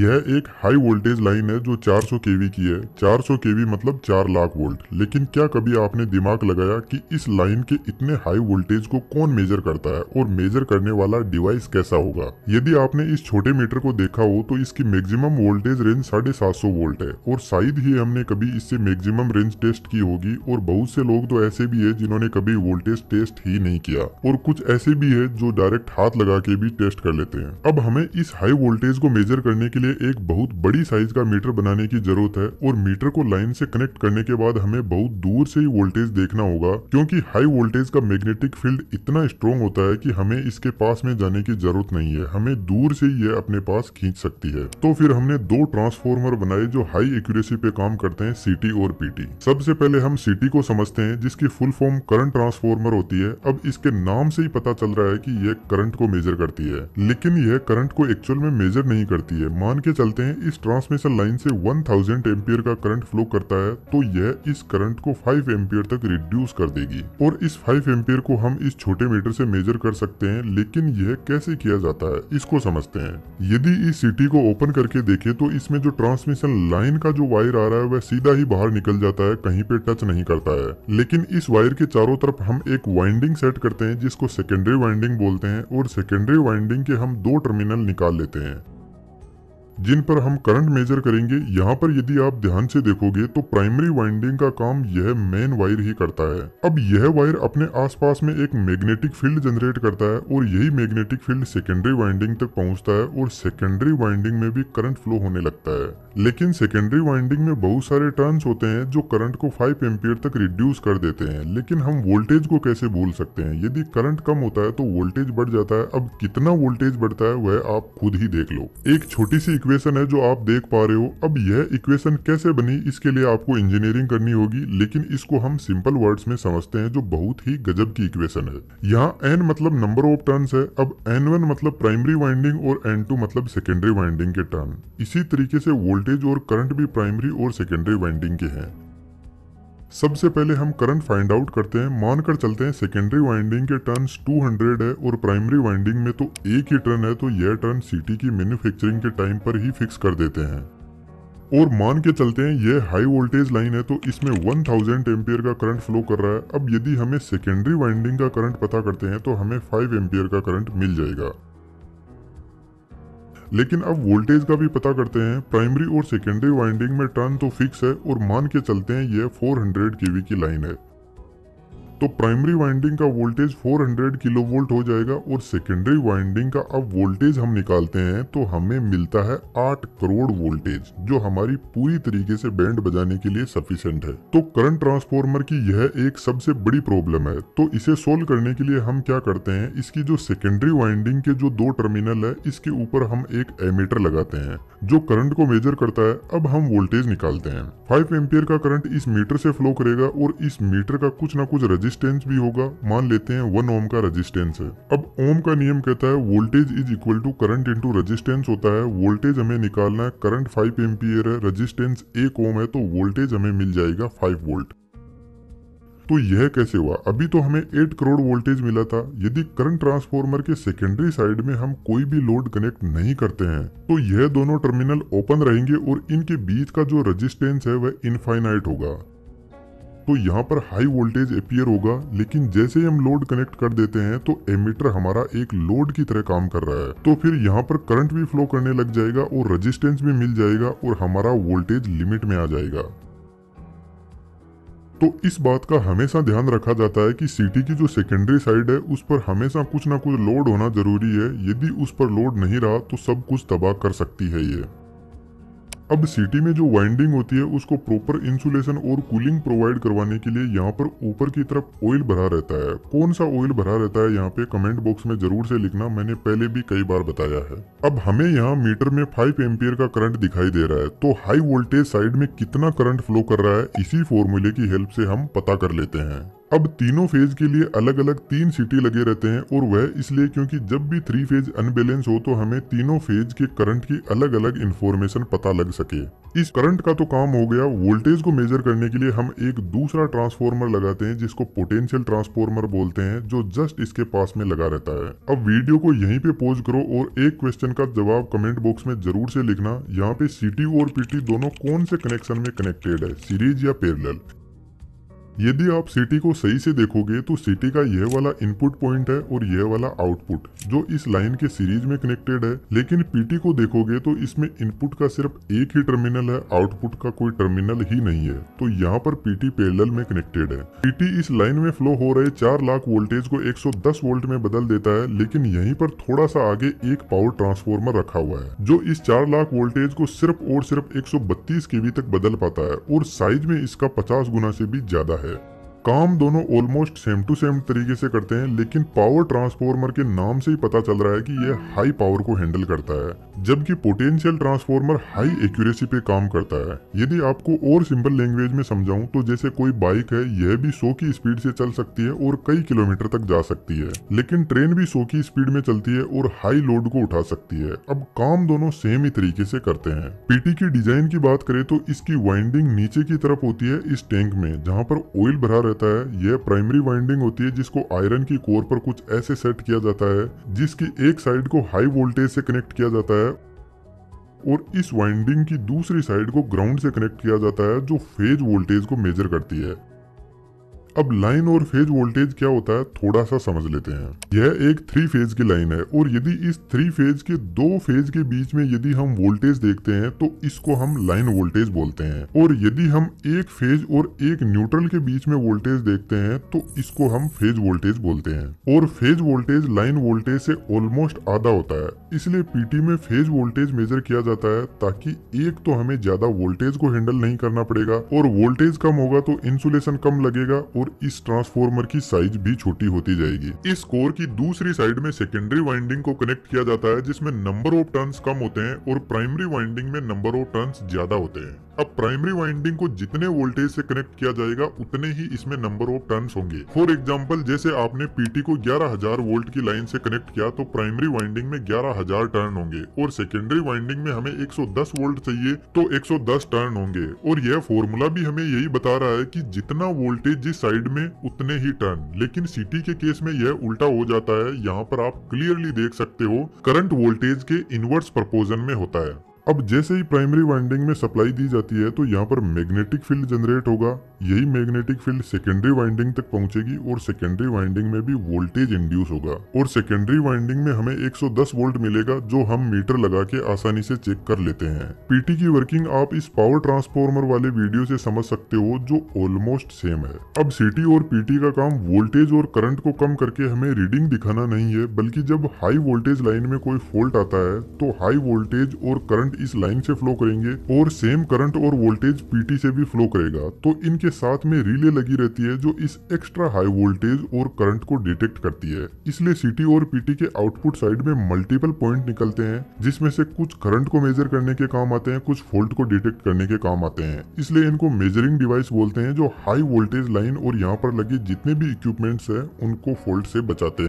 यह एक high voltage line है जो 400 केवी की है 400 केवी मतलब 4 लाख वोल्ट लेकिन क्या कभी आपने दिमाग लगाया कि इस लाइन के इतने हाई वोल्टेज को कौन मेजर करता है और मेजर करने वाला डिवाइस कैसा होगा यदि आपने इस छोटे मीटर को देखा हो तो इसकी मैक्सिमम वोल्टेज रेंज साढ़े सात सौ वोल्ट है और शायद ही हमने कभी इससे मैक्सिमम रेंज टेस्ट की होगी और बहुत से लोग तो ऐसे भी है जिन्होंने कभी वोल्टेज टेस्ट ही नहीं किया और कुछ ऐसे भी है जो डायरेक्ट हाथ लगा के भी टेस्ट कर लेते हैं अब हमें इस हाई वोल्टेज को मेजर करने के लिए एक बहुत बड़ी साइज का मीटर बनाने की जरूरत है और मीटर को लाइन से कनेक्ट करने के बाद हमें बहुत दूर से ही वोल्टेज देखना होगा क्योंकि हाई वोल्टेज का मैग्नेटिक फील्ड इतना स्ट्रॉन्ग होता है कि हमें इसके पास में जाने की जरूरत नहीं है हमें दूर से ये अपने पास खींच सकती है तो फिर हमने दो ट्रांसफॉर्मर बनाए जो हाई एक्यूरेसी पे काम करते हैं सिटी और पीटी सबसे पहले हम सीटी को समझते हैं जिसकी फुल फॉर्म करंट ट्रांसफॉर्मर होती है अब इसके नाम से ही पता चल रहा है कि यह करंट को मेजर करती है लेकिन यह करंट को एक्चुअल में मेजर नहीं करती है मान मान के चलते हैं इस ट्रांसमिशन लाइन से 1000 थाउजेंड एम्पियर का करंट फ्लो करता है तो यह इस करंट को 5 एम्पियर तक रिड्यूस कर देगी और इस 5 एम्पियर को हम इस छोटे मीटर से मेजर कर सकते हैं लेकिन यह कैसे किया जाता है इसको समझते हैं यदि इस सिटी को ओपन करके देखे तो इसमें जो ट्रांसमिशन लाइन का जो वायर आ रहा है वह सीधा ही बाहर निकल जाता है कहीं पे टच नहीं करता है लेकिन इस वायर के चारों तरफ हम एक वाइंडिंग सेट करते हैं जिसको सेकेंडरी वाइंडिंग बोलते हैं और सेकेंडरी वाइंडिंग के हम दो टर्मिनल निकाल लेते हैं जिन पर हम करंट मेजर करेंगे यहाँ पर यदि आप ध्यान से देखोगे तो प्राइमरी वाइंडिंग का काम यह मेन वायर ही करता है अब यह वायर अपने आसपास में एक मैग्नेटिक फील्ड जनरेट करता है और यही मैग्नेटिक फील्ड सेकेंडरी वाइंडिंग तक पहुँचता है और सेकेंडरी वाइंडिंग में भी करंट फ्लो होने लगता है लेकिन सेकेंडरी वाइंडिंग में बहुत सारे टर्न्स होते हैं जो करंट को फाइव एम्पियर तक रिड्यूस कर देते हैं लेकिन हम वोल्टेज को कैसे भूल सकते हैं यदि करंट कम होता है तो वोल्टेज बढ़ जाता है अब कितना वोल्टेज बढ़ता है वह आप खुद ही देख लो एक छोटी सी इक्वेशन है जो आप देख पा रहे हो अब यह इक्वेशन कैसे बनी इसके लिए आपको इंजीनियरिंग करनी होगी लेकिन इसको हम सिंपल वर्ड्स में समझते हैं जो बहुत ही गजब की इक्वेशन है यहाँ एन मतलब नंबर ऑफ टर्न है अब एन वन मतलब प्राइमरी वाइंडिंग और एन टू मतलब सेकेंडरी वाइंडिंग के टर्न इसी तरीके से वोल्टेज और करंट भी प्राइमरी और सेकेंडरी वाइंडिंग के हैं सबसे पहले हम करंट फाइंड आउट करते हैं मानकर चलते हैं सेकेंडरी वाइंडिंग के टर्न्स 200 है और प्राइमरी वाइंडिंग में तो एक ही टर्न है तो यह टर्न सिटी की मैन्युफैक्चरिंग के टाइम पर ही फिक्स कर देते हैं और मान के चलते हैं यह हाई वोल्टेज लाइन है तो इसमें 1000 थाउजेंड का करंट फ्लो कर रहा है अब यदि हमें सेकेंडरी वाइंडिंग का करंट पता करते हैं तो हमें 5 एम्पियर का करंट मिल जाएगा लेकिन अब वोल्टेज का भी पता करते हैं प्राइमरी और सेकेंडरी वाइंडिंग में टर्न तो फिक्स है और मान के चलते हैं यह 400 केवी की लाइन है तो प्राइमरी वाइंडिंग का वोल्टेज 400 किलो वोल्ट हो जाएगा और सेकेंडरी वाइंडिंग का अब वोल्टेज हम निकालते हैं तो हमें मिलता है 8 करोड़ वोल्टेज जो हमारी पूरी तरीके से बैंड बजाने के लिए सफिशियंट है तो करंट ट्रांसफॉर्मर की यह एक सबसे बड़ी प्रॉब्लम है तो इसे सोल्व करने के लिए हम क्या करते हैं इसकी जो सेकेंडरी वाइंडिंग के जो दो टर्मिनल है इसके ऊपर हम एक एमीटर लगाते हैं जो करंट को मेजर करता है अब हम वोल्टेज निकालते हैं फाइव एम्पियर का करंट इस मीटर से फ्लो करेगा और इस मीटर का कुछ ना कुछ रजिस्टर रेजिस्टेंस भी होगा मान लेते हैं वन ओम का रेजिस्टेंस है अब ओम का नियम कहता है voltage is equal to current into resistance होता है वोल्टेज हमें निकालना है करंट फाइव एम्पियर है रजिस्टेंस एक ओम है तो वोल्टेज हमें मिल जाएगा फाइव वोल्ट तो यह कैसे हुआ अभी तो हमें 8 करोड़ वोल्टेज मिला था यदि करंट ट्रांसफार्मर के सेकेंडरी साइड में हम कोई भी लोड कनेक्ट नहीं करते हैं तो यह दोनों टर्मिनल ओपन रहेंगे और इनके बीच का जो रेजिस्टेंस है वह इनफाइनाइट होगा तो यहाँ पर हाई वोल्टेज अपियर होगा लेकिन जैसे ही हम लोड कनेक्ट कर देते हैं तो एमीटर हमारा एक लोड की तरह काम कर रहा है तो फिर यहाँ पर करंट भी फ्लो करने लग जाएगा और रेजिस्टेंस भी मिल जाएगा और हमारा वोल्टेज लिमिट में आ जाएगा तो इस बात का हमेशा ध्यान रखा जाता है कि सिटी की जो सेकेंडरी साइड है उस पर हमेशा कुछ ना कुछ लोड होना जरूरी है यदि उस पर लोड नहीं रहा तो सब कुछ तबाह कर सकती है ये अब सिटी में जो वाइंडिंग होती है उसको प्रॉपर इंसुलेशन और कूलिंग प्रोवाइड करवाने के लिए यहाँ पर ऊपर की तरफ ऑयल भरा रहता है कौन सा ऑयल भरा रहता है यहाँ पे कमेंट बॉक्स में जरूर से लिखना मैंने पहले भी कई बार बताया है अब हमें यहाँ मीटर में फाइव एम्पियर का करंट दिखाई दे रहा है तो हाई वोल्टेज साइड में कितना करंट फ्लो कर रहा है इसी फॉर्मूले की हेल्प से हम पता कर लेते हैं अब तीनों फेज के लिए अलग अलग तीन सिटी लगे रहते हैं और वह इसलिए क्योंकि जब भी थ्री फेज अनबैलेंस हो तो हमें तीनों फेज के करंट की अलग अलग इन्फॉर्मेशन पता लग सके इस करंट का तो काम हो गया वोल्टेज को मेजर करने के लिए हम एक दूसरा ट्रांसफॉर्मर लगाते हैं जिसको पोटेंशियल ट्रांसफॉर्मर बोलते हैं जो जस्ट इसके पास में लगा रहता है अब वीडियो को यहीं पे पोज करो और एक क्वेश्चन का जवाब कमेंट बॉक्स में जरूर से लिखना यहाँ पे सीटी और पीटी दोनों कौन से कनेक्शन में कनेक्टेड है सीरीज या पेरल यदि आप सिटी को सही से देखोगे तो सिटी का यह वाला इनपुट पॉइंट है और यह वाला आउटपुट जो इस लाइन के सीरीज में कनेक्टेड है लेकिन पीटी को देखोगे तो इसमें इनपुट का सिर्फ एक ही टर्मिनल है आउटपुट का कोई टर्मिनल ही नहीं है तो यहाँ पर पीटी पेरल में कनेक्टेड है पीटी इस लाइन में फ्लो हो रहे चार लाख वोल्टेज को एक वोल्ट में बदल देता है लेकिन यहीं पर थोड़ा सा आगे एक पावर ट्रांसफॉर्मर रखा हुआ है जो इस चार लाख वोल्टेज को सिर्फ और सिर्फ एक सौ तक बदल पाता है और साइज में इसका पचास गुना से भी ज्यादा है Yeah. काम दोनों ऑलमोस्ट सेम टू सेम तरीके से करते हैं लेकिन पावर ट्रांसफॉर्मर के नाम से ही पता चल रहा है कि यह हाई पावर को हैंडल करता है जबकि पोटेंशियल ट्रांसफॉर्मर हाई एक्यूरेसी पे काम करता है यदि आपको और सिंपल लैंग्वेज में समझाऊं तो जैसे कोई बाइक है यह भी सो की स्पीड से चल सकती है और कई किलोमीटर तक जा सकती है लेकिन ट्रेन भी सो की स्पीड में चलती है और हाई लोड को उठा सकती है अब काम दोनों सेम ही तरीके से करते हैं पीटी की डिजाइन की बात करें तो इसकी वाइंडिंग नीचे की तरफ होती है इस टैंक में जहाँ पर ऑयल भरा रहता है यह प्राइमरी वाइंडिंग होती है जिसको आयरन की कोर पर कुछ ऐसे सेट किया जाता है जिसकी एक साइड को हाई वोल्टेज से कनेक्ट किया जाता है और इस वाइंडिंग की दूसरी साइड को ग्राउंड से कनेक्ट किया जाता है जो फेज वोल्टेज को मेजर करती है अब लाइन और फेज वोल्टेज क्या होता है थोड़ा सा समझ लेते हैं यह एक थ्री फेज की लाइन है और यदि इस थ्री फेज के दो फेज के बीच में यदि हम वोल्टेज देखते हैं तो इसको हम लाइन वोल्टेज बोलते हैं और यदि हम एक फेज और एक न्यूट्रल के बीच में वोल्टेज देखते हैं तो इसको हम फेज वोल्टेज बोलते हैं और फेज वोल्टेज लाइन वोल्टेज से ऑलमोस्ट आधा होता है इसलिए पीटी में फेज वोल्टेज मेजर किया जाता है ताकि एक तो हमें ज्यादा वोल्टेज को हैंडल नहीं करना पड़ेगा और वोल्टेज कम होगा तो इंसुलेशन कम लगेगा और और इस ट्रांसफॉर्मर की साइज भी छोटी होती जाएगी इस कोर की दूसरी साइड में सेकेंडरी वाइंडिंग को कनेक्ट किया जाता है जिसमें नंबर ऑफ टर्न्स कम होते हैं और प्राइमरी वाइंडिंग में नंबर ऑफ टर्न्स ज्यादा होते हैं अब प्राइमरी वाइंडिंग को जितने वोल्टेज से कनेक्ट किया जाएगा उतने ही इसमें नंबर ऑफ टर्न्स होंगे फॉर एग्जाम्पल जैसे आपने पीटी को ग्यारह वोल्ट की लाइन से कनेक्ट किया तो प्राइमरी वाइंडिंग में ग्यारह टर्न होंगे और सेकेंडरी वाइंडिंग में हमें 110 वोल्ट चाहिए तो 110 टर्न होंगे और यह फॉर्मूला भी हमें यही बता रहा है की जितना वोल्टेज जिस साइड में उतने ही टर्न लेकिन सिटी के केस में यह उल्टा हो जाता है यहाँ पर आप क्लियरली देख सकते हो करंट वोल्टेज के इनवर्स प्रपोजन में होता है अब जैसे ही प्राइमरी वाइंडिंग में सप्लाई दी जाती है तो यहाँ पर मैग्नेटिक फील्ड जनरेट होगा यही मैग्नेटिक फील्ड सेकेंडरी वाइंडिंग तक पहुंचेगी और सेकेंडरी वाइंडिंग में भी वोल्टेज इंड्यूस होगा और सेकेंडरी वाइंडिंग में हमें 110 वोल्ट मिलेगा जो हम मीटर लगा के आसानी से चेक कर लेते हैं पीटी की वर्किंग आप इस पावर ट्रांसफॉर्मर वाले वीडियो से समझ सकते हो जो ऑलमोस्ट सेम है अब सीटी और पीटी का काम वोल्टेज और करंट को कम करके हमें रीडिंग दिखाना नहीं है बल्कि जब हाई वोल्टेज लाइन में कोई फॉल्ट आता है तो हाई वोल्टेज और करंट करंट इस लाइन से फ्लो करेंगे और सेम करंट और वोल्टेज पीटी से भी फ्लो करेगा तो इनके साथ में रिले लगी रहती है जो इस एक्स्ट्रा हाई वोल्टेज और करंट को डिटेक्ट करती है इसलिए सीटी और पीटी के आउटपुट साइड में मल्टीपल पॉइंट निकलते हैं जिसमें से कुछ करंट को मेजर करने के काम आते हैं कुछ फोल्ट को डिटेक्ट करने के काम आते हैं इसलिए इनको मेजरिंग डिवाइस बोलते हैं जो हाई वोल्टेज लाइन और यहाँ पर लगे जितने भी इक्विपमेंट्स है उनको फोल्ट से बचाते हैं